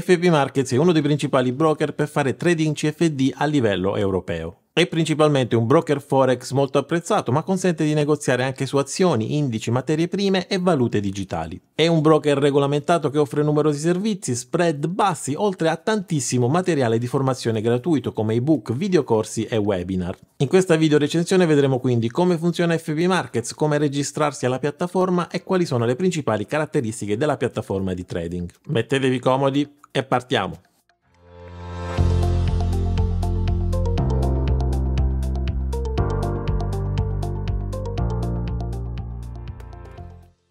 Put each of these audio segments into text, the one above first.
FB Markets è uno dei principali broker per fare trading CFD a livello europeo. È principalmente un broker forex molto apprezzato, ma consente di negoziare anche su azioni, indici, materie prime e valute digitali. È un broker regolamentato che offre numerosi servizi, spread bassi, oltre a tantissimo materiale di formazione gratuito come ebook, videocorsi e webinar. In questa video recensione vedremo quindi come funziona FB Markets, come registrarsi alla piattaforma e quali sono le principali caratteristiche della piattaforma di trading. Mettetevi comodi e partiamo!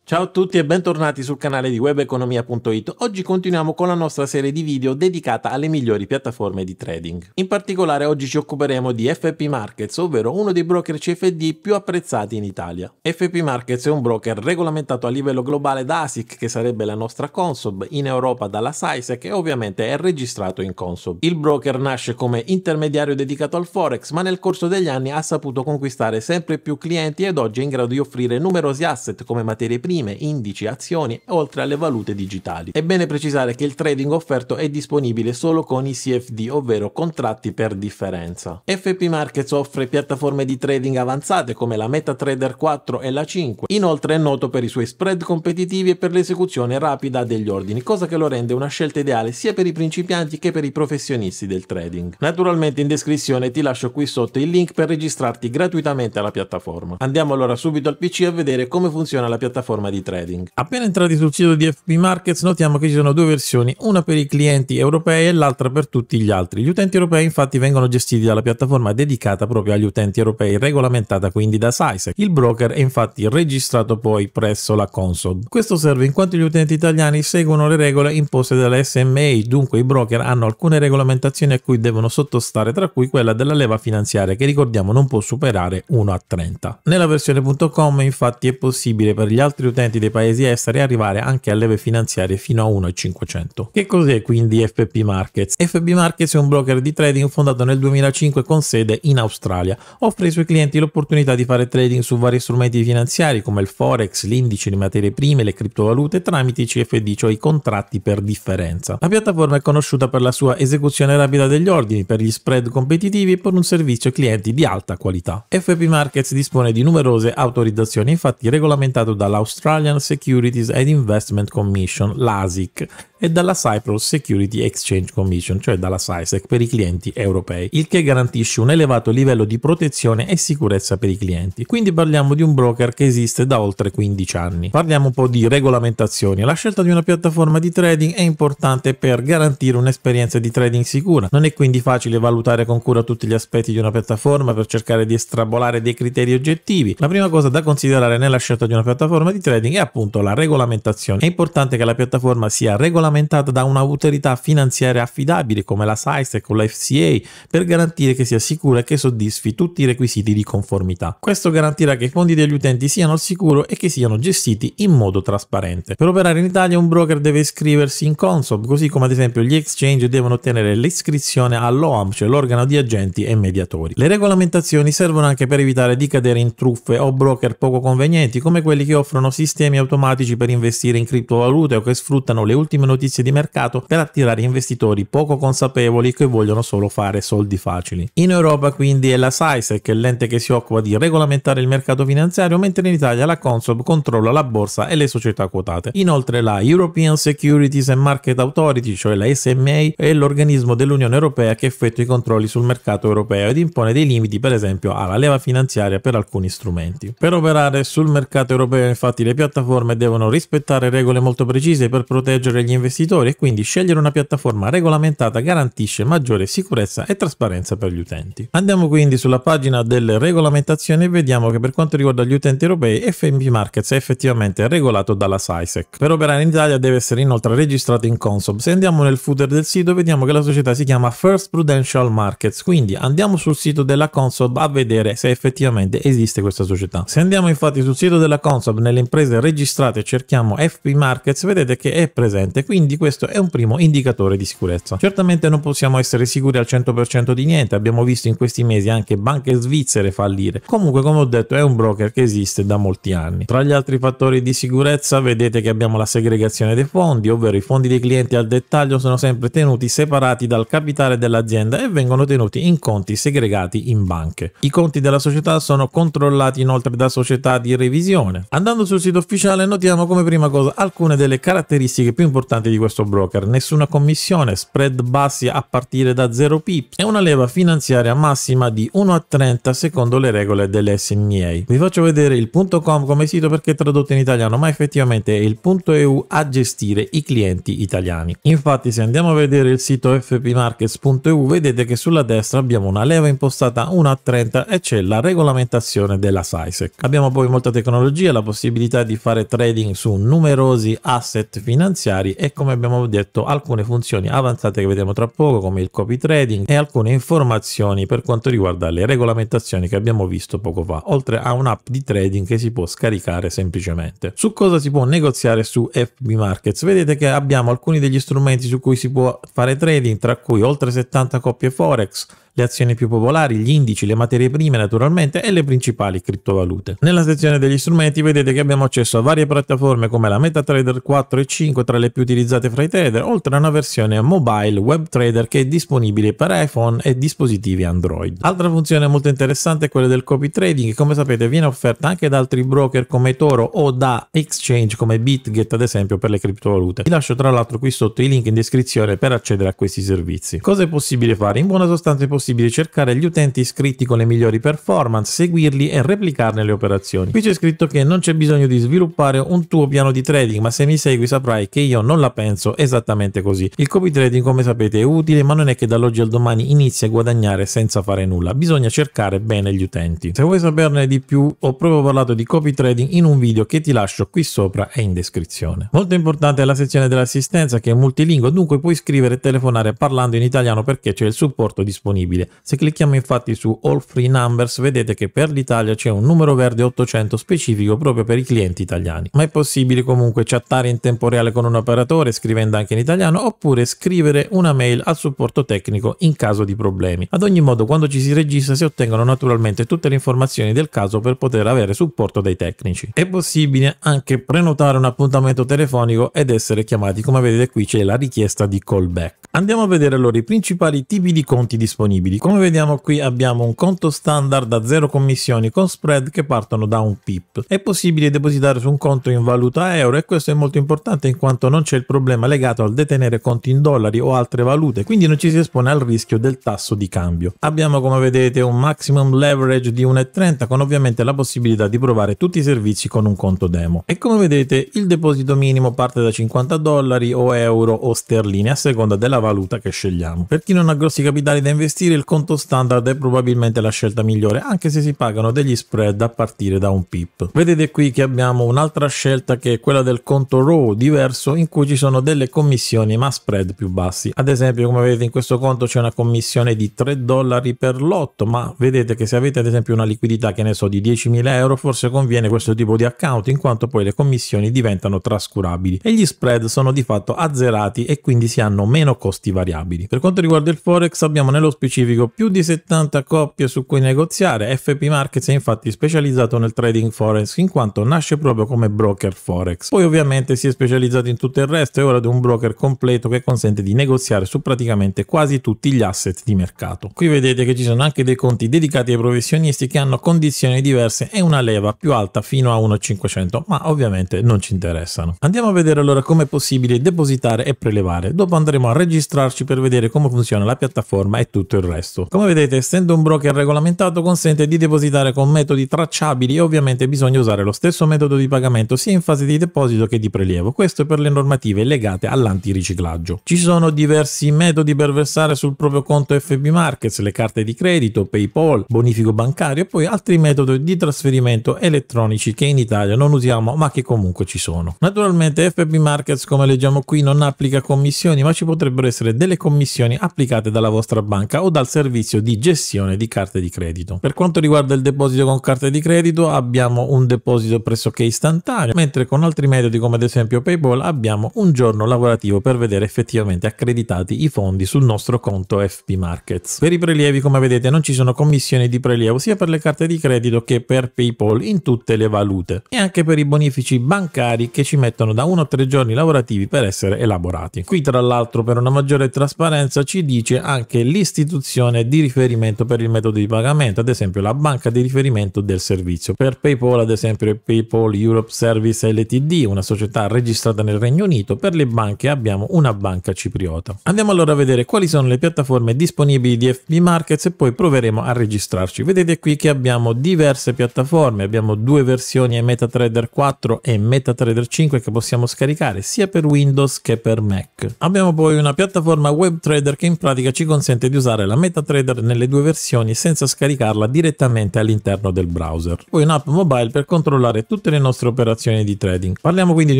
Ciao a tutti e bentornati sul canale di webeconomia.it. Oggi continuiamo con la nostra serie di video dedicata alle migliori piattaforme di trading. In particolare oggi ci occuperemo di FP Markets, ovvero uno dei broker CFD più apprezzati in Italia. FP Markets è un broker regolamentato a livello globale da ASIC, che sarebbe la nostra Consob, in Europa dalla SISEC e ovviamente è registrato in Consob. Il broker nasce come intermediario dedicato al Forex, ma nel corso degli anni ha saputo conquistare sempre più clienti ed oggi è in grado di offrire numerosi asset come materie prime prime, indici, azioni, oltre alle valute digitali. È bene precisare che il trading offerto è disponibile solo con i CFD, ovvero contratti per differenza. FP Markets offre piattaforme di trading avanzate come la MetaTrader 4 e la 5. Inoltre è noto per i suoi spread competitivi e per l'esecuzione rapida degli ordini, cosa che lo rende una scelta ideale sia per i principianti che per i professionisti del trading. Naturalmente in descrizione ti lascio qui sotto il link per registrarti gratuitamente alla piattaforma. Andiamo allora subito al PC a vedere come funziona la piattaforma piattaforma di trading. Appena entrati sul sito di FP Markets notiamo che ci sono due versioni, una per i clienti europei e l'altra per tutti gli altri. Gli utenti europei infatti vengono gestiti dalla piattaforma dedicata proprio agli utenti europei, regolamentata quindi da SISEC. Il broker è infatti registrato poi presso la console. Questo serve in quanto gli utenti italiani seguono le regole imposte dalla SMA, dunque i broker hanno alcune regolamentazioni a cui devono sottostare, tra cui quella della leva finanziaria che ricordiamo non può superare 1 a 30. Nella versione.com infatti è possibile per gli altri utenti utenti dei paesi esteri e arrivare anche a leve finanziarie fino a 1,500. Che cos'è quindi FP Markets? FP Markets è un broker di trading fondato nel 2005 con sede in Australia. Offre ai suoi clienti l'opportunità di fare trading su vari strumenti finanziari come il forex, l'indice, le materie prime, le criptovalute tramite i CFD, cioè i contratti per differenza. La piattaforma è conosciuta per la sua esecuzione rapida degli ordini, per gli spread competitivi e per un servizio clienti di alta qualità. FP Markets dispone di numerose autorizzazioni, infatti regolamentato dall'Australia Australian Securities and Investment Commission, l'ASIC, e dalla Cyprus Security Exchange Commission, cioè dalla SISEC per i clienti europei, il che garantisce un elevato livello di protezione e sicurezza per i clienti. Quindi parliamo di un broker che esiste da oltre 15 anni. Parliamo un po' di regolamentazioni. La scelta di una piattaforma di trading è importante per garantire un'esperienza di trading sicura. Non è quindi facile valutare con cura tutti gli aspetti di una piattaforma per cercare di estrabolare dei criteri oggettivi. La prima cosa da considerare nella scelta di una piattaforma di trading è appunto la regolamentazione. È importante che la piattaforma sia regolamentata regolamentata da un'autorità finanziaria affidabile come la SISEC o la FCA per garantire che sia sicura e che soddisfi tutti i requisiti di conformità. Questo garantirà che i fondi degli utenti siano al sicuro e che siano gestiti in modo trasparente. Per operare in Italia un broker deve iscriversi in Consob, così come ad esempio gli exchange devono ottenere l'iscrizione all'OAM, cioè l'organo di agenti e mediatori. Le regolamentazioni servono anche per evitare di cadere in truffe o broker poco convenienti come quelli che offrono sistemi automatici per investire in criptovalute o che sfruttano le ultime novità notizie di mercato per attirare investitori poco consapevoli che vogliono solo fare soldi facili. In Europa quindi è la SAISEC l'ente che si occupa di regolamentare il mercato finanziario, mentre in Italia la Consob controlla la borsa e le società quotate. Inoltre la European Securities and Market Authority, cioè la SMA, è l'organismo dell'Unione Europea che effettua i controlli sul mercato europeo ed impone dei limiti per esempio alla leva finanziaria per alcuni strumenti. Per operare sul mercato europeo infatti le piattaforme devono rispettare regole molto precise per proteggere gli investitori investitori e quindi scegliere una piattaforma regolamentata garantisce maggiore sicurezza e trasparenza per gli utenti. Andiamo quindi sulla pagina delle regolamentazioni e vediamo che per quanto riguarda gli utenti europei FMB Markets è effettivamente regolato dalla SISEC. Per operare in Italia deve essere inoltre registrato in Consob. Se andiamo nel footer del sito vediamo che la società si chiama First Prudential Markets, quindi andiamo sul sito della Consob a vedere se effettivamente esiste questa società. Se andiamo infatti sul sito della Consob nelle imprese registrate e cerchiamo FP Markets vedete che è presente, qui quindi questo è un primo indicatore di sicurezza. Certamente non possiamo essere sicuri al 100% di niente, abbiamo visto in questi mesi anche banche svizzere fallire, comunque come ho detto è un broker che esiste da molti anni. Tra gli altri fattori di sicurezza vedete che abbiamo la segregazione dei fondi, ovvero i fondi dei clienti al dettaglio sono sempre tenuti separati dal capitale dell'azienda e vengono tenuti in conti segregati in banche. I conti della società sono controllati inoltre da società di revisione. Andando sul sito ufficiale notiamo come prima cosa alcune delle caratteristiche più importanti parte di questo broker, nessuna commissione, spread bassi a partire da 0 pip e una leva finanziaria massima di 1 a 30 secondo le regole dell'SMA. Vi faccio vedere il punto .com come sito perché è tradotto in italiano, ma effettivamente è il punto .eu a gestire i clienti italiani. Infatti se andiamo a vedere il sito fpmarkets.eu vedete che sulla destra abbiamo una leva impostata 1 a 30 e c'è la regolamentazione della SISEC. Abbiamo poi molta tecnologia, la possibilità di fare trading su numerosi asset finanziari e come abbiamo detto alcune funzioni avanzate che vedremo tra poco come il copy trading e alcune informazioni per quanto riguarda le regolamentazioni che abbiamo visto poco fa, oltre a un'app di trading che si può scaricare semplicemente. Su cosa si può negoziare su FB Markets? Vedete che abbiamo alcuni degli strumenti su cui si può fare trading, tra cui oltre 70 coppie Forex, le azioni più popolari, gli indici, le materie prime naturalmente e le principali criptovalute. Nella sezione degli strumenti vedete che abbiamo accesso a varie piattaforme come la MetaTrader 4 e 5 tra le più utilizzate fra i trader, oltre a una versione mobile web trader che è disponibile per iPhone e dispositivi Android. Altra funzione molto interessante è quella del copy trading che come sapete viene offerta anche da altri broker come Toro o da exchange come BitGet ad esempio per le criptovalute. Vi lascio tra l'altro qui sotto i link in descrizione per accedere a questi servizi. Cosa è possibile fare? In buona sostanza è possibile possibile cercare gli utenti iscritti con le migliori performance, seguirli e replicarne le operazioni. Qui c'è scritto che non c'è bisogno di sviluppare un tuo piano di trading, ma se mi segui saprai che io non la penso esattamente così. Il copy trading, come sapete, è utile, ma non è che dall'oggi al domani inizi a guadagnare senza fare nulla. Bisogna cercare bene gli utenti. Se vuoi saperne di più, ho proprio parlato di copy trading in un video che ti lascio qui sopra e in descrizione. Molto importante è la sezione dell'assistenza che è multilingue, dunque puoi scrivere e telefonare parlando in italiano perché c'è il supporto disponibile disponibile. Se clicchiamo infatti su All Free Numbers vedete che per l'Italia c'è un numero verde 800 specifico proprio per i clienti italiani. Ma è possibile comunque chattare in tempo reale con un operatore scrivendo anche in italiano oppure scrivere una mail al supporto tecnico in caso di problemi. Ad ogni modo quando ci si registra si ottengono naturalmente tutte le informazioni del caso per poter avere supporto dai tecnici. È possibile anche prenotare un appuntamento telefonico ed essere chiamati come vedete qui c'è la richiesta di callback. Andiamo a vedere allora i principali tipi di conti disponibili disponibili. Come vediamo qui abbiamo un conto standard a zero commissioni con spread che partono da un pip. È possibile depositare su un conto in valuta euro e questo è molto importante in quanto non c'è il problema legato al detenere conti in dollari o altre valute, quindi non ci si espone al rischio del tasso di cambio. Abbiamo come vedete un maximum leverage di 1,30 con ovviamente la possibilità di provare tutti i servizi con un conto demo. E come vedete il deposito minimo parte da 50 dollari o euro o sterline a seconda della valuta che scegliamo. Per chi non ha grossi capitali da investire costruire il conto standard è probabilmente la scelta migliore, anche se si pagano degli spread a partire da un pip. Vedete qui che abbiamo un'altra scelta che è quella del conto RAW diverso in cui ci sono delle commissioni ma spread più bassi. Ad esempio, come vedete in questo conto c'è una commissione di 3 dollari per lotto, ma vedete che se avete ad esempio una liquidità che ne so di 10.000 euro, forse conviene questo tipo di account in quanto poi le commissioni diventano trascurabili e gli spread sono di fatto azzerati e quindi si hanno meno costi variabili. Per quanto riguarda il forex abbiamo nello specifico specifico più di 70 coppie su cui negoziare, FP Markets è infatti specializzato nel trading forex in quanto nasce proprio come broker forex. Poi ovviamente si è specializzato in tutto il resto e ora di un broker completo che consente di negoziare su praticamente quasi tutti gli asset di mercato. Qui vedete che ci sono anche dei conti dedicati ai professionisti che hanno condizioni diverse e una leva più alta fino a 1.500, ma ovviamente non ci interessano. Andiamo a vedere allora come è possibile depositare e prelevare. Dopo andremo a registrarci per vedere come funziona la piattaforma e tutto il il resto. Come vedete, essendo un broker regolamentato, consente di depositare con metodi tracciabili e ovviamente bisogna usare lo stesso metodo di pagamento sia in fase di deposito che di prelievo. Questo per le normative legate all'antiriciclaggio. Ci sono diversi metodi per versare sul proprio conto FB Markets, le carte di credito, PayPal, bonifico bancario e poi altri metodi di trasferimento elettronici che in Italia non usiamo ma che comunque ci sono. Naturalmente FB Markets, come leggiamo qui, non applica commissioni, ma ci potrebbero essere delle commissioni applicate dalla vostra banca o dal servizio di gestione di carte di credito. Per quanto riguarda il deposito con carte di credito abbiamo un deposito pressoché istantaneo, mentre con altri metodi come ad esempio PayPal abbiamo un giorno lavorativo per vedere effettivamente accreditati i fondi sul nostro conto FP Markets. Per i prelievi come vedete non ci sono commissioni di prelievo sia per le carte di credito che per PayPal in tutte le valute e anche per i bonifici bancari che ci mettono da 1 a 3 giorni lavorativi per essere elaborati. Qui tra l'altro per una maggiore trasparenza ci dice anche l'istituzione istituzione di riferimento per il metodo di pagamento, ad esempio la banca di riferimento del servizio. Per PayPal, ad esempio, è PayPal Europe Service LTD, una società registrata nel Regno Unito. Per le banche abbiamo una banca cipriota. Andiamo allora a vedere quali sono le piattaforme disponibili di FB Markets e poi proveremo a registrarci. Vedete qui che abbiamo diverse piattaforme, abbiamo due versioni MetaTrader 4 e MetaTrader 5 che possiamo scaricare sia per Windows che per Mac. Abbiamo poi una piattaforma WebTrader che in pratica ci consente di usare la da MetaTrader nelle due versioni senza scaricarla direttamente all'interno del browser. Poi un'app mobile per controllare tutte le nostre operazioni di trading. Parliamo quindi di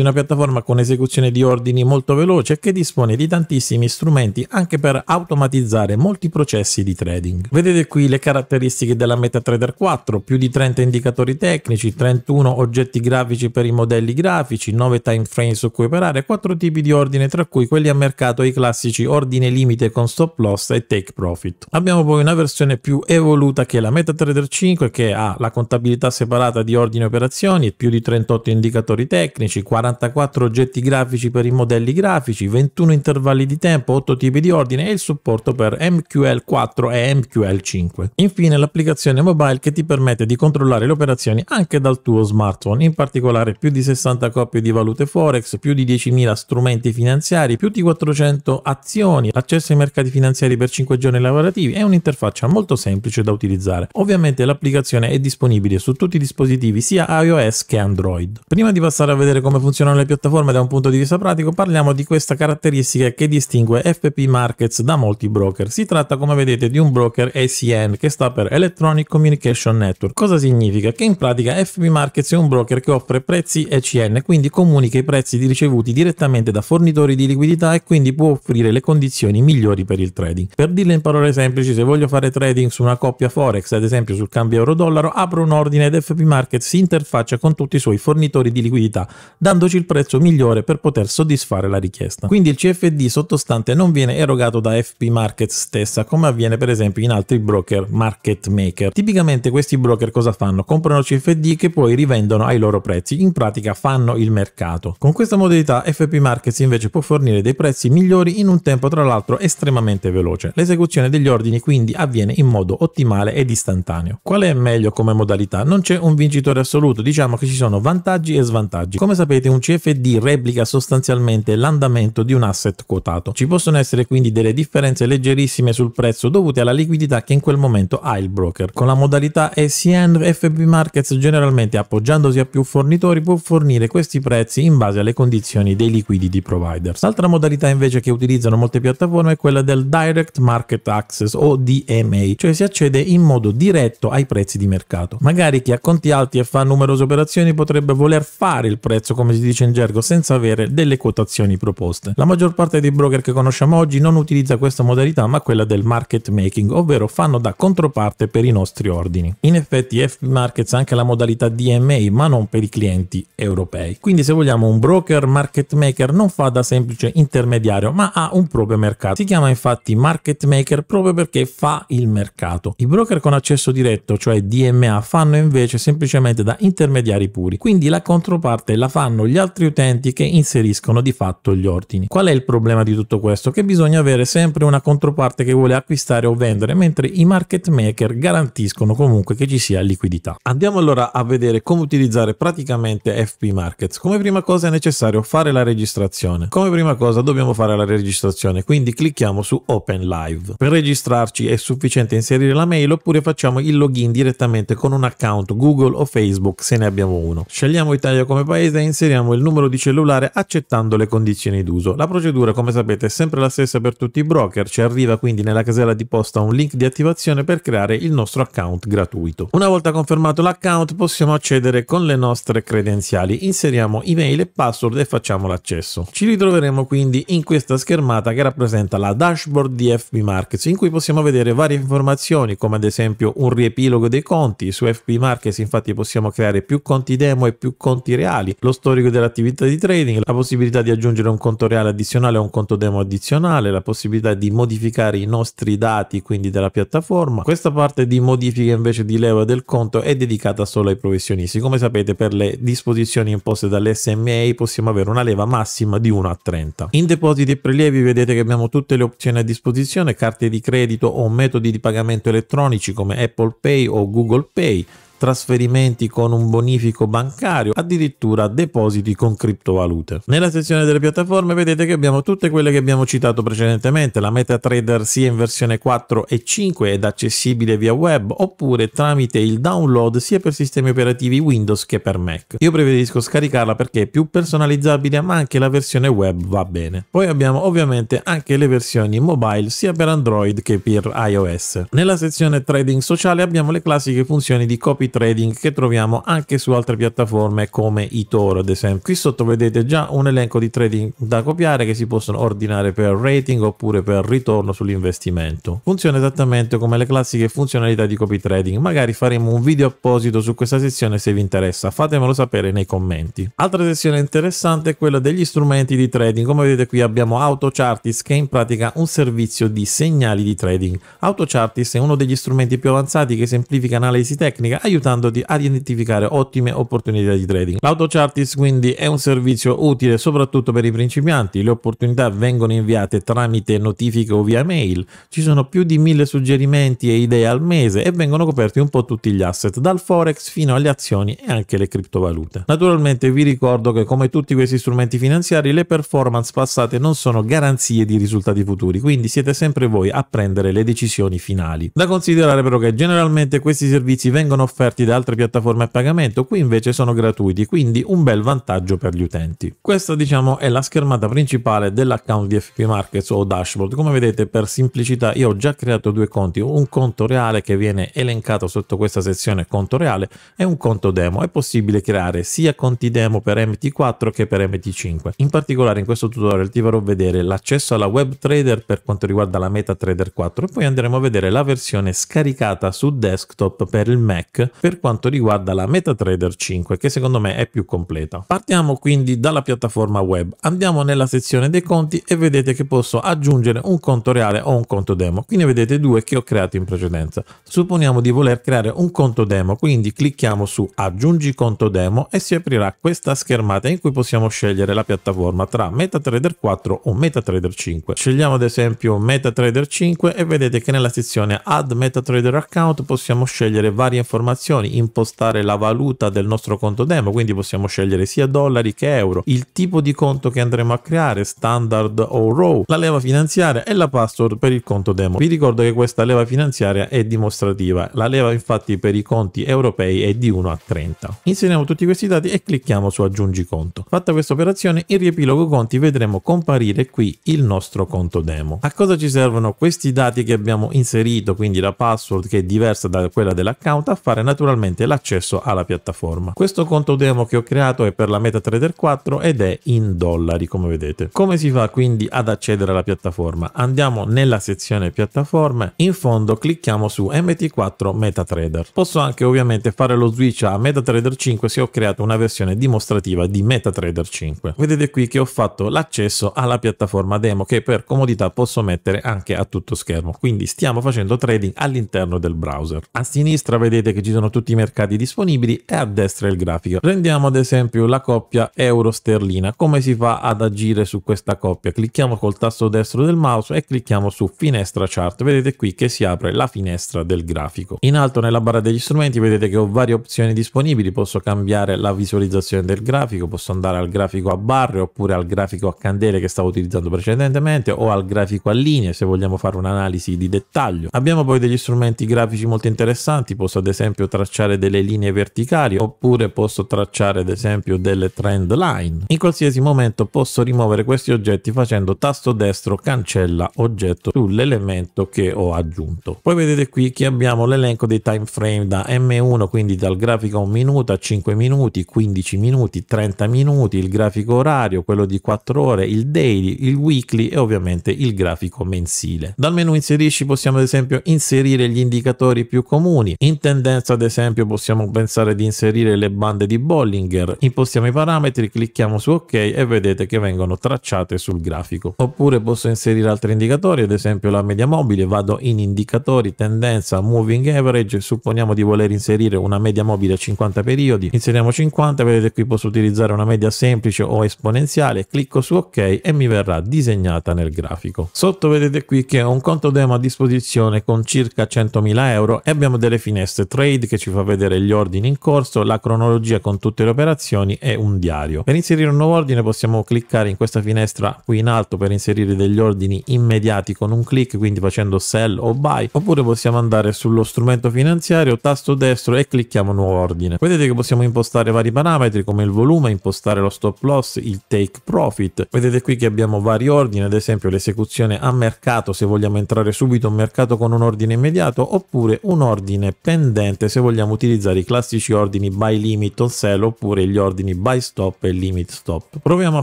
una piattaforma con esecuzione di ordini molto veloce che dispone di tantissimi strumenti anche per automatizzare molti processi di trading. Vedete qui le caratteristiche della MetaTrader 4, più di 30 indicatori tecnici, 31 oggetti grafici per i modelli grafici, 9 time frame su cui operare, 4 tipi di ordine tra cui quelli a mercato e i classici ordine limite con stop loss e take profit profitto. Abbiamo poi una versione più evoluta che è la MetaTrader 5 che ha la contabilità separata di ordini e operazioni, più di 38 indicatori tecnici, 44 oggetti grafici per i modelli grafici, 21 intervalli di tempo, 8 tipi di ordine e il supporto per MQL4 e MQL5. Infine l'applicazione mobile che ti permette di controllare le operazioni anche dal tuo smartphone, in particolare più di 60 coppie di valute forex, più di 10.000 strumenti finanziari, più di 400 azioni, accesso ai mercati finanziari per 5 giorni lavorativi lavorativi è un'interfaccia molto semplice da utilizzare. Ovviamente l'applicazione è disponibile su tutti i dispositivi sia iOS che Android. Prima di passare a vedere come funzionano le piattaforme da un punto di vista pratico parliamo di questa caratteristica che distingue FP Markets da molti broker. Si tratta come vedete di un broker ACN che sta per Electronic Communication Network. Cosa significa? Che in pratica FP Markets è un broker che offre prezzi ECN quindi comunica i prezzi ricevuti direttamente da fornitori di liquidità e quindi può offrire le condizioni migliori per il trading. Per dirle in parole parole semplici, se voglio fare trading su una coppia Forex, ad esempio sul cambio euro-dollaro, apro un ordine ed FP Market si interfaccia con tutti i suoi fornitori di liquidità, dandoci il prezzo migliore per poter soddisfare la richiesta. Quindi il CFD sottostante non viene erogato da FP Market stessa, come avviene per esempio in altri broker market maker. Tipicamente questi broker cosa fanno? Comprano CFD che poi rivendono ai loro prezzi, in pratica fanno il mercato. Con questa modalità FP Markets invece può fornire dei prezzi migliori in un tempo tra l'altro estremamente veloce. L'esecuzione degli ordini quindi avviene in modo ottimale ed istantaneo. Qual è meglio come modalità? Non c'è un vincitore assoluto, diciamo che ci sono vantaggi e svantaggi. Come sapete un CFD replica sostanzialmente l'andamento di un asset quotato. Ci possono essere quindi delle differenze leggerissime sul prezzo dovute alla liquidità che in quel momento ha il broker. Con la modalità ECN FB Markets generalmente appoggiandosi a più fornitori può fornire questi prezzi in base alle condizioni dei liquidity provider. L'altra modalità invece che utilizzano molte piattaforme è quella del direct market Access o DMA, cioè si accede in modo diretto ai prezzi di mercato. Magari chi ha conti alti e fa numerose operazioni potrebbe voler fare il prezzo, come si dice in gergo, senza avere delle quotazioni proposte. La maggior parte dei broker che conosciamo oggi non utilizza questa modalità, ma quella del market making, ovvero fanno da controparte per i nostri ordini. In effetti FP Markets ha anche la modalità DMA, ma non per i clienti europei. Quindi se vogliamo un broker market maker non fa da semplice intermediario, ma ha un proprio mercato. Si chiama infatti market maker proprio perché fa il mercato. I broker con accesso diretto, cioè DMA, fanno invece semplicemente da intermediari puri, quindi la controparte la fanno gli altri utenti che inseriscono di fatto gli ordini. Qual è il problema di tutto questo? Che bisogna avere sempre una controparte che vuole acquistare o vendere, mentre i market maker garantiscono comunque che ci sia liquidità. Andiamo allora a vedere come utilizzare praticamente FP Markets. Come prima cosa è necessario fare la registrazione. Come prima cosa dobbiamo fare la registrazione, quindi clicchiamo su Open Live. Per registrarci è sufficiente inserire la mail oppure facciamo il login direttamente con un account Google o Facebook se ne abbiamo uno. Scegliamo Italia come paese e inseriamo il numero di cellulare accettando le condizioni d'uso. La procedura come sapete è sempre la stessa per tutti i broker, ci arriva quindi nella casella di posta un link di attivazione per creare il nostro account gratuito. Una volta confermato l'account possiamo accedere con le nostre credenziali, inseriamo email e password e facciamo l'accesso. Ci ritroveremo quindi in questa schermata che rappresenta la dashboard di FB Markets in cui possiamo vedere varie informazioni come ad esempio un riepilogo dei conti, su FP Markets infatti possiamo creare più conti demo e più conti reali, lo storico dell'attività di trading, la possibilità di aggiungere un conto reale addizionale o un conto demo addizionale, la possibilità di modificare i nostri dati quindi della piattaforma, questa parte di modifica invece di leva del conto è dedicata solo ai professionisti, come sapete per le disposizioni imposte dall'SMA possiamo avere una leva massima di 1 a 30. In depositi e prelievi vedete che abbiamo tutte le opzioni a disposizione, carte di di credito o metodi di pagamento elettronici come Apple Pay o Google Pay trasferimenti con un bonifico bancario, addirittura depositi con criptovalute. Nella sezione delle piattaforme vedete che abbiamo tutte quelle che abbiamo citato precedentemente, la MetaTrader sia in versione 4 e 5 ed accessibile via web oppure tramite il download sia per sistemi operativi Windows che per Mac. Io preferisco scaricarla perché è più personalizzabile ma anche la versione web va bene. Poi abbiamo ovviamente anche le versioni mobile sia per Android che per iOS. Nella sezione trading sociale abbiamo le classiche funzioni di copy copy trading che troviamo anche su altre piattaforme come eToro ad esempio. Qui sotto vedete già un elenco di trading da copiare che si possono ordinare per rating oppure per ritorno sull'investimento. Funziona esattamente come le classiche funzionalità di copy trading, magari faremo un video apposito su questa sezione se vi interessa, fatemelo sapere nei commenti. Altra sezione interessante è quella degli strumenti di trading, come vedete qui abbiamo AutoChartis che è in pratica un servizio di segnali di trading. AutoChartis è uno degli strumenti più avanzati che semplifica analisi tecnica, aiuta aiutandoti ad identificare ottime opportunità di trading. L'AutoChartist quindi è un servizio utile soprattutto per i principianti, le opportunità vengono inviate tramite notifiche o via mail, ci sono più di mille suggerimenti e idee al mese e vengono coperti un po' tutti gli asset, dal forex fino alle azioni e anche le criptovalute. Naturalmente vi ricordo che come tutti questi strumenti finanziari le performance passate non sono garanzie di risultati futuri, quindi siete sempre voi a prendere le decisioni finali. Da considerare però che generalmente questi servizi vengono offerti offerti da altre piattaforme a pagamento, qui invece sono gratuiti, quindi un bel vantaggio per gli utenti. Questa diciamo è la schermata principale dell'account di FP Markets o dashboard. Come vedete per semplicità io ho già creato due conti, un conto reale che viene elencato sotto questa sezione conto reale e un conto demo. È possibile creare sia conti demo per MT4 che per MT5. In particolare in questo tutorial ti farò vedere l'accesso alla web trader per quanto riguarda la MetaTrader 4 e poi andremo a vedere la versione scaricata su desktop per il Mac per quanto riguarda la MetaTrader 5 che secondo me è più completa. Partiamo quindi dalla piattaforma web, andiamo nella sezione dei conti e vedete che posso aggiungere un conto reale o un conto demo, qui ne vedete due che ho creato in precedenza. Supponiamo di voler creare un conto demo, quindi clicchiamo su aggiungi conto demo e si aprirà questa schermata in cui possiamo scegliere la piattaforma tra MetaTrader 4 o MetaTrader 5. Scegliamo ad esempio MetaTrader 5 e vedete che nella sezione add MetaTrader account possiamo scegliere varie informazioni transazioni, impostare la valuta del nostro conto demo, quindi possiamo scegliere sia dollari che euro, il tipo di conto che andremo a creare, standard o row, la leva finanziaria e la password per il conto demo. Vi ricordo che questa leva finanziaria è dimostrativa, la leva infatti per i conti europei è di 1 a 30. Inseriamo tutti questi dati e clicchiamo su aggiungi conto. Fatta questa operazione, in riepilogo conti vedremo comparire qui il nostro conto demo. A cosa ci servono questi dati che abbiamo inserito, quindi la password che è diversa da quella dell'account, a fare naturalmente naturalmente l'accesso alla piattaforma. Questo conto demo che ho creato è per la MetaTrader 4 ed è in dollari come vedete. Come si fa quindi ad accedere alla piattaforma? Andiamo nella sezione piattaforme, in fondo clicchiamo su MT4 MetaTrader. Posso anche ovviamente fare lo switch a MetaTrader 5 se ho creato una versione dimostrativa di MetaTrader 5. Vedete qui che ho fatto l'accesso alla piattaforma demo che per comodità posso mettere anche a tutto schermo. Quindi stiamo facendo trading all'interno del browser. A sinistra vedete che ci sono sono tutti i mercati disponibili e a destra il grafico. Prendiamo ad esempio la coppia euro-sterlina. Come si fa ad agire su questa coppia? Clicchiamo col tasto destro del mouse e clicchiamo su finestra chart. Vedete qui che si apre la finestra del grafico. In alto nella barra degli strumenti vedete che ho varie opzioni disponibili. Posso cambiare la visualizzazione del grafico, posso andare al grafico a barre oppure al grafico a candele che stavo utilizzando precedentemente o al grafico a linee se vogliamo fare un'analisi di dettaglio. Abbiamo poi degli strumenti grafici molto interessanti. Posso ad esempio esempio tracciare delle linee verticali oppure posso tracciare ad esempio delle trend line. In qualsiasi momento posso rimuovere questi oggetti facendo tasto destro cancella oggetto sull'elemento che ho aggiunto. Poi vedete qui che abbiamo l'elenco dei time frame da M1 quindi dal grafico a un minuto a 5 minuti, 15 minuti, 30 minuti, il grafico orario, quello di 4 ore, il daily, il weekly e ovviamente il grafico mensile. Dal menu inserisci possiamo ad esempio inserire gli indicatori più comuni. In tendenza ad esempio possiamo pensare di inserire le bande di Bollinger, impostiamo i parametri, clicchiamo su ok e vedete che vengono tracciate sul grafico. Oppure posso inserire altri indicatori, ad esempio la media mobile, vado in indicatori, tendenza, moving average, supponiamo di voler inserire una media mobile a 50 periodi, inseriamo 50, vedete qui posso utilizzare una media semplice o esponenziale, clicco su ok e mi verrà disegnata nel grafico. Sotto vedete qui che ho un conto demo a disposizione con circa 100.000 euro e abbiamo delle finestre trade che ci fa vedere gli ordini in corso, la cronologia con tutte le operazioni e un diario. Per inserire un nuovo ordine possiamo cliccare in questa finestra qui in alto per inserire degli ordini immediati con un clic, quindi facendo sell o buy, oppure possiamo andare sullo strumento finanziario, tasto destro e clicchiamo nuovo ordine. Vedete che possiamo impostare vari parametri come il volume, impostare lo stop loss, il take profit. Vedete qui che abbiamo vari ordini, ad esempio l'esecuzione a mercato se vogliamo entrare subito in mercato con un ordine immediato oppure un ordine pendente se se vogliamo utilizzare i classici ordini by limit on sell oppure gli ordini by stop e limit stop. Proviamo a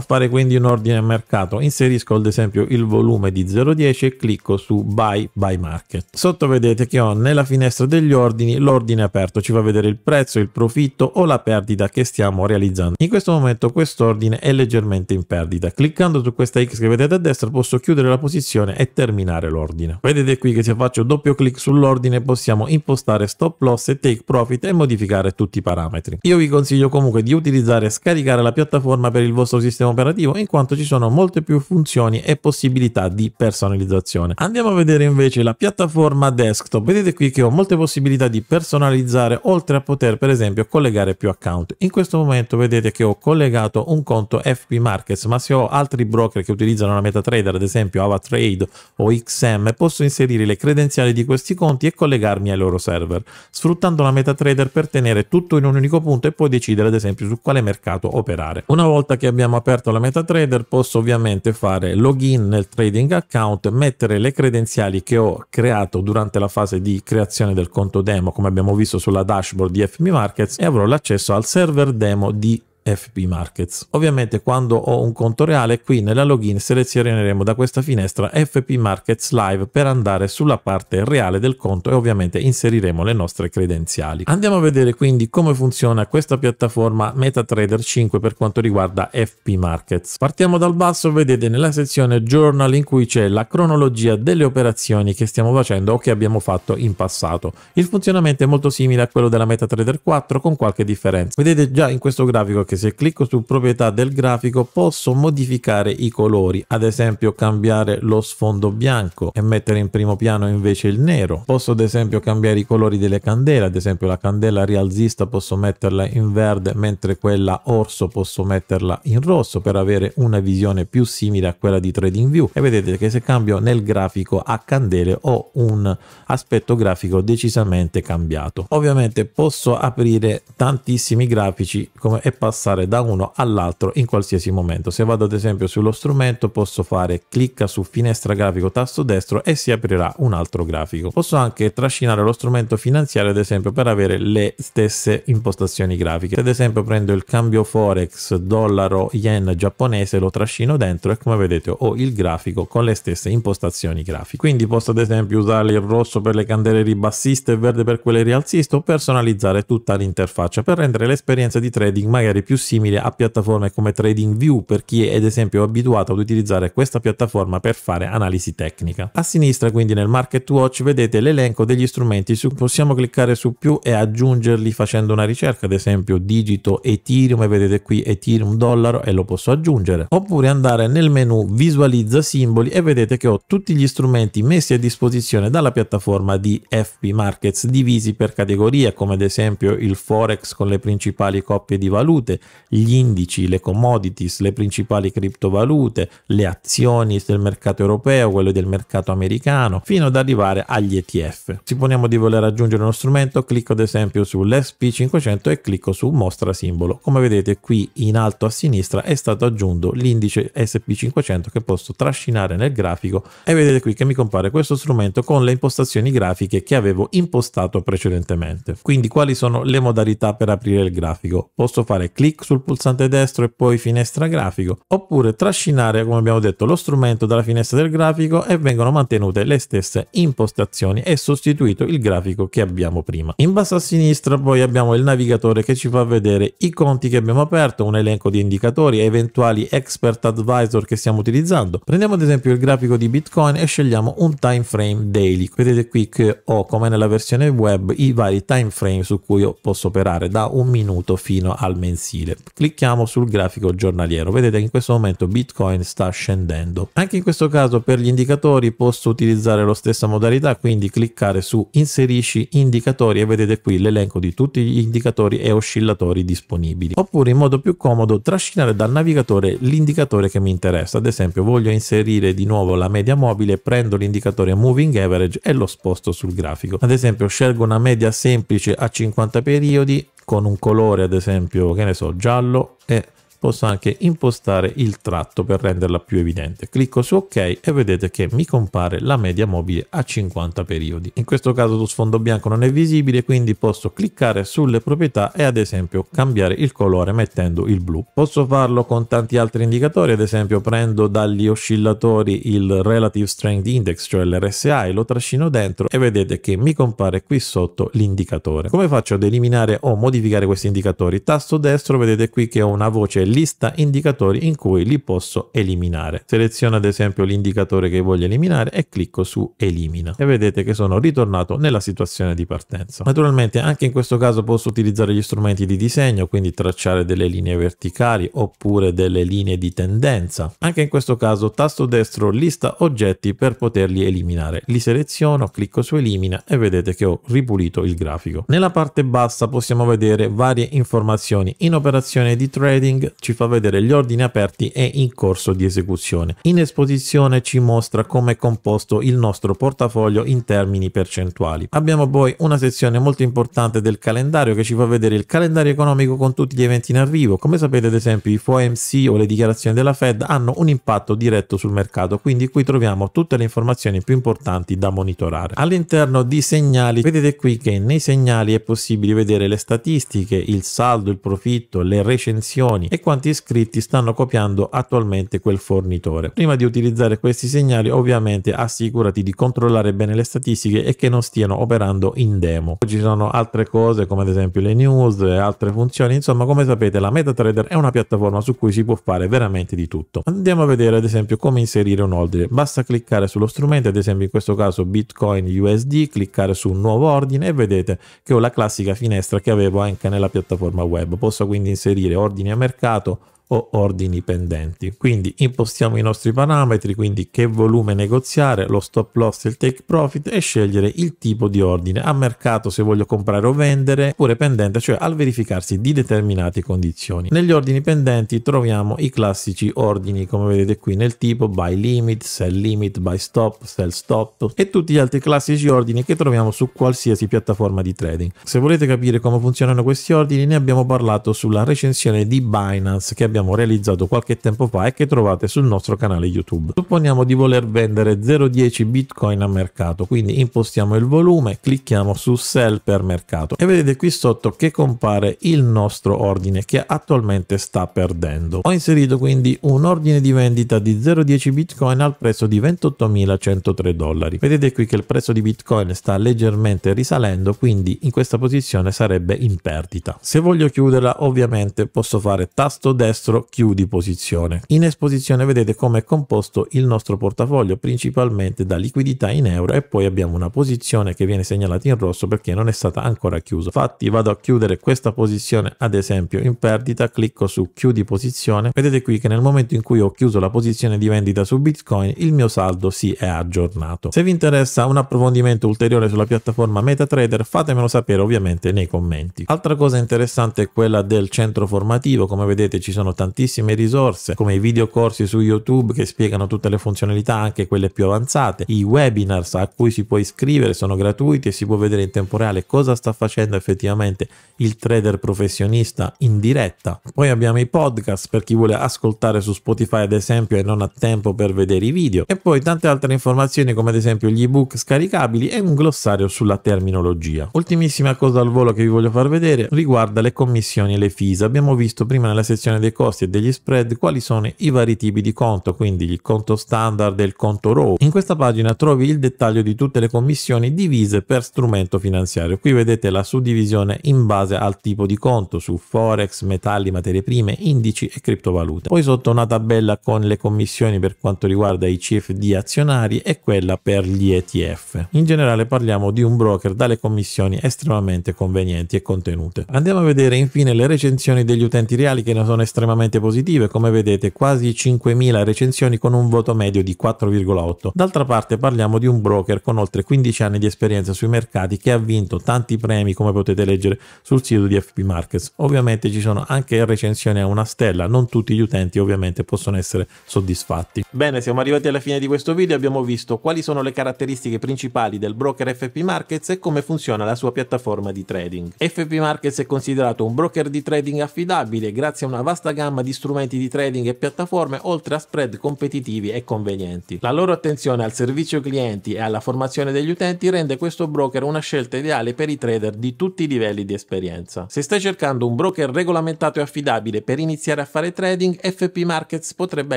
fare quindi un ordine a mercato, inserisco ad esempio il volume di 0,10 e clicco su buy by market. Sotto vedete che ho nella finestra degli ordini l'ordine aperto, ci fa vedere il prezzo, il profitto o la perdita che stiamo realizzando. In questo momento quest'ordine è leggermente in perdita, cliccando su questa X che vedete a destra posso chiudere la posizione e terminare l'ordine. Vedete qui che se faccio doppio clic sull'ordine possiamo impostare stop loss e take profit e modificare tutti i parametri. Io vi consiglio comunque di utilizzare e scaricare la piattaforma per il vostro sistema operativo in quanto ci sono molte più funzioni e possibilità di personalizzazione. Andiamo a vedere invece la piattaforma desktop. Vedete qui che ho molte possibilità di personalizzare oltre a poter per esempio collegare più account. In questo momento vedete che ho collegato un conto FP Markets ma se ho altri broker che utilizzano la MetaTrader ad esempio AvaTrade o XM posso inserire le credenziali di questi conti e collegarmi ai loro server. Sfruttando usando la MetaTrader per tenere tutto in un unico punto e poi decidere ad esempio su quale mercato operare. Una volta che abbiamo aperto la MetaTrader posso ovviamente fare login nel trading account, mettere le credenziali che ho creato durante la fase di creazione del conto demo come abbiamo visto sulla dashboard di FB Markets e avrò l'accesso al server demo di FP Markets. Ovviamente quando ho un conto reale qui nella login selezioneremo da questa finestra FP Markets Live per andare sulla parte reale del conto e ovviamente inseriremo le nostre credenziali. Andiamo a vedere quindi come funziona questa piattaforma MetaTrader 5 per quanto riguarda FP Markets. Partiamo dal basso, vedete nella sezione Journal in cui c'è la cronologia delle operazioni che stiamo facendo o che abbiamo fatto in passato. Il funzionamento è molto simile a quello della MetaTrader 4 con qualche differenza. Vedete già in questo grafico che perché se clicco su proprietà del grafico posso modificare i colori, ad esempio cambiare lo sfondo bianco e mettere in primo piano invece il nero. Posso ad esempio cambiare i colori delle candele, ad esempio la candela rialzista posso metterla in verde mentre quella orso posso metterla in rosso per avere una visione più simile a quella di TradingView e vedete che se cambio nel grafico a candele ho un aspetto grafico decisamente cambiato. Ovviamente posso aprire tantissimi grafici come è passato passare da uno all'altro in qualsiasi momento. Se vado ad esempio sullo strumento posso fare clicca su finestra grafico tasto destro e si aprirà un altro grafico. Posso anche trascinare lo strumento finanziario ad esempio per avere le stesse impostazioni grafiche. Se ad esempio prendo il cambio forex dollaro yen giapponese lo trascino dentro e come vedete ho il grafico con le stesse impostazioni grafiche. Quindi posso ad esempio usare il rosso per le candele ribassiste e verde per quelle rialziste o personalizzare tutta l'interfaccia per rendere l'esperienza di trading magari più più simile a piattaforme come TradingView per chi è ad esempio abituato ad utilizzare questa piattaforma per fare analisi tecnica. A sinistra quindi nel Market Watch vedete l'elenco degli strumenti su cui possiamo cliccare su più e aggiungerli facendo una ricerca ad esempio digito Ethereum e vedete qui Ethereum dollaro e lo posso aggiungere oppure andare nel menu visualizza simboli e vedete che ho tutti gli strumenti messi a disposizione dalla piattaforma di FP Markets divisi per categoria come ad esempio il Forex con le principali coppie di valute, gli indici, le commodities, le principali criptovalute, le azioni del mercato europeo, quelle del mercato americano, fino ad arrivare agli ETF. Supponiamo di voler aggiungere uno strumento, clicco ad esempio sull'SP500 e clicco su mostra simbolo. Come vedete qui in alto a sinistra è stato aggiunto l'indice SP500 che posso trascinare nel grafico e vedete qui che mi compare questo strumento con le impostazioni grafiche che avevo impostato precedentemente. Quindi quali sono le modalità per aprire il grafico? Posso fare clic clic sul pulsante destro e poi finestra grafico, oppure trascinare, come abbiamo detto, lo strumento dalla finestra del grafico e vengono mantenute le stesse impostazioni e sostituito il grafico che abbiamo prima. In basso a sinistra poi abbiamo il navigatore che ci fa vedere i conti che abbiamo aperto, un elenco di indicatori, eventuali expert advisor che stiamo utilizzando. Prendiamo ad esempio il grafico di Bitcoin e scegliamo un time frame daily. Vedete qui che ho, come nella versione web, i vari time frame su cui io posso operare da un minuto fino al mensile mensile. Clicchiamo sul grafico giornaliero. Vedete che in questo momento Bitcoin sta scendendo. Anche in questo caso per gli indicatori posso utilizzare la stessa modalità, quindi cliccare su inserisci indicatori e vedete qui l'elenco di tutti gli indicatori e oscillatori disponibili. Oppure in modo più comodo trascinare dal navigatore l'indicatore che mi interessa. Ad esempio voglio inserire di nuovo la media mobile, prendo l'indicatore moving average e lo sposto sul grafico. Ad esempio scelgo una media semplice a 50 periodi con un colore ad esempio che ne so giallo e posso anche impostare il tratto per renderla più evidente. Clicco su ok e vedete che mi compare la media mobile a 50 periodi. In questo caso lo sfondo bianco non è visibile quindi posso cliccare sulle proprietà e ad esempio cambiare il colore mettendo il blu. Posso farlo con tanti altri indicatori ad esempio prendo dagli oscillatori il Relative Strength Index cioè l'RSI lo trascino dentro e vedete che mi compare qui sotto l'indicatore. Come faccio ad eliminare o modificare questi indicatori? Tasto destro vedete qui che ho una voce lista indicatori in cui li posso eliminare. Seleziono ad esempio l'indicatore che voglio eliminare e clicco su elimina e vedete che sono ritornato nella situazione di partenza. Naturalmente anche in questo caso posso utilizzare gli strumenti di disegno, quindi tracciare delle linee verticali oppure delle linee di tendenza. Anche in questo caso tasto destro lista oggetti per poterli eliminare. Li seleziono, clicco su elimina e vedete che ho ripulito il grafico. Nella parte bassa possiamo vedere varie informazioni in operazione di trading, ci fa vedere gli ordini aperti e in corso di esecuzione. In esposizione ci mostra come è composto il nostro portafoglio in termini percentuali. Abbiamo poi una sezione molto importante del calendario che ci fa vedere il calendario economico con tutti gli eventi in arrivo. Come sapete ad esempio i FOMC o le dichiarazioni della Fed hanno un impatto diretto sul mercato, quindi qui troviamo tutte le informazioni più importanti da monitorare. All'interno di segnali vedete qui che nei segnali è possibile vedere le statistiche, il saldo, il profitto, le recensioni e quando quanti iscritti stanno copiando attualmente quel fornitore. Prima di utilizzare questi segnali ovviamente assicurati di controllare bene le statistiche e che non stiano operando in demo. Poi ci sono altre cose come ad esempio le news e altre funzioni, insomma come sapete la MetaTrader è una piattaforma su cui si può fare veramente di tutto. Andiamo a vedere ad esempio come inserire un ordine. Basta cliccare sullo strumento, ad esempio in questo caso Bitcoin USD, cliccare su nuovo ordine e vedete che ho la classica finestra che avevo anche nella piattaforma web. Posso quindi inserire ordini a mercato dato. o ordini pendenti. Quindi impostiamo i nostri parametri, quindi che volume negoziare, lo stop loss e il take profit e scegliere il tipo di ordine a mercato se voglio comprare o vendere, oppure pendente, cioè al verificarsi di determinate condizioni. Negli ordini pendenti troviamo i classici ordini come vedete qui nel tipo buy limit, sell limit, buy stop, sell stop e tutti gli altri classici ordini che troviamo su qualsiasi piattaforma di trading. Se volete capire come funzionano questi ordini ne abbiamo parlato sulla recensione di Binance che abbiamo abbiamo realizzato qualche tempo fa e che trovate sul nostro canale YouTube. Supponiamo di voler vendere 0,10 Bitcoin a mercato, quindi impostiamo il volume, clicchiamo su Sell per mercato e vedete qui sotto che compare il nostro ordine che attualmente sta perdendo. Ho inserito quindi un ordine di vendita di 0,10 Bitcoin al prezzo di 28.103 dollari. Vedete qui che il prezzo di Bitcoin sta leggermente risalendo, quindi in questa posizione sarebbe in perdita. Se voglio chiuderla ovviamente posso fare tasto destro destro chiudi posizione. In esposizione vedete come è composto il nostro portafoglio principalmente da liquidità in euro e poi abbiamo una posizione che viene segnalata in rosso perché non è stata ancora chiusa. Infatti vado a chiudere questa posizione ad esempio in perdita, clicco su chiudi posizione, vedete qui che nel momento in cui ho chiuso la posizione di vendita su Bitcoin il mio saldo si è aggiornato. Se vi interessa un approfondimento ulteriore sulla piattaforma MetaTrader fatemelo sapere ovviamente nei commenti. Altra cosa interessante è quella del centro formativo, come vedete ci sono tantissime risorse come i video corsi su YouTube che spiegano tutte le funzionalità, anche quelle più avanzate, i webinars a cui si può iscrivere sono gratuiti e si può vedere in tempo reale cosa sta facendo effettivamente il trader professionista in diretta. Poi abbiamo i podcast per chi vuole ascoltare su Spotify ad esempio e non ha tempo per vedere i video e poi tante altre informazioni come ad esempio gli ebook scaricabili e un glossario sulla terminologia. Ultimissima cosa al volo che vi voglio far vedere riguarda le commissioni e le fees. Abbiamo visto prima nella sezione dei costi costi e degli spread quali sono i vari tipi di conto, quindi il conto standard e il conto RAW. In questa pagina trovi il dettaglio di tutte le commissioni divise per strumento finanziario. Qui vedete la suddivisione in base al tipo di conto su forex, metalli, materie prime, indici e criptovalute. Poi sotto una tabella con le commissioni per quanto riguarda i CFD azionari e quella per gli ETF. In generale parliamo di un broker dalle commissioni estremamente convenienti e contenute. Andiamo a vedere infine le recensioni degli utenti reali che ne sono estremamente estremamente positive, come vedete quasi 5.000 recensioni con un voto medio di 4,8. D'altra parte parliamo di un broker con oltre 15 anni di esperienza sui mercati che ha vinto tanti premi come potete leggere sul sito di FP Markets. Ovviamente ci sono anche recensioni a una stella, non tutti gli utenti ovviamente possono essere soddisfatti. Bene, siamo arrivati alla fine di questo video, abbiamo visto quali sono le caratteristiche principali del broker FP Markets e come funziona la sua piattaforma di trading. FP Markets è considerato un broker di trading affidabile grazie a una vasta gamma gamma di strumenti di trading e piattaforme, oltre a spread competitivi e convenienti. La loro attenzione al servizio clienti e alla formazione degli utenti rende questo broker una scelta ideale per i trader di tutti i livelli di esperienza. Se stai cercando un broker regolamentato e affidabile per iniziare a fare trading, FP Markets potrebbe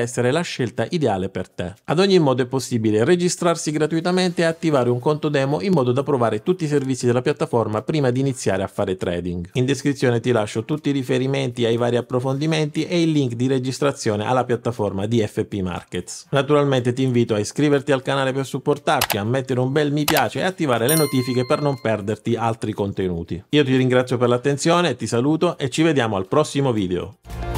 essere la scelta ideale per te. Ad ogni modo è possibile registrarsi gratuitamente e attivare un conto demo in modo da provare tutti i servizi della piattaforma prima di iniziare a fare trading. In descrizione ti lascio tutti i riferimenti ai vari approfondimenti contenuti e il link di registrazione alla piattaforma di FP Markets. Naturalmente ti invito a iscriverti al canale per supportarti, a mettere un bel mi piace e attivare le notifiche per non perderti altri contenuti. Io ti ringrazio per l'attenzione, ti saluto e ci vediamo al prossimo video.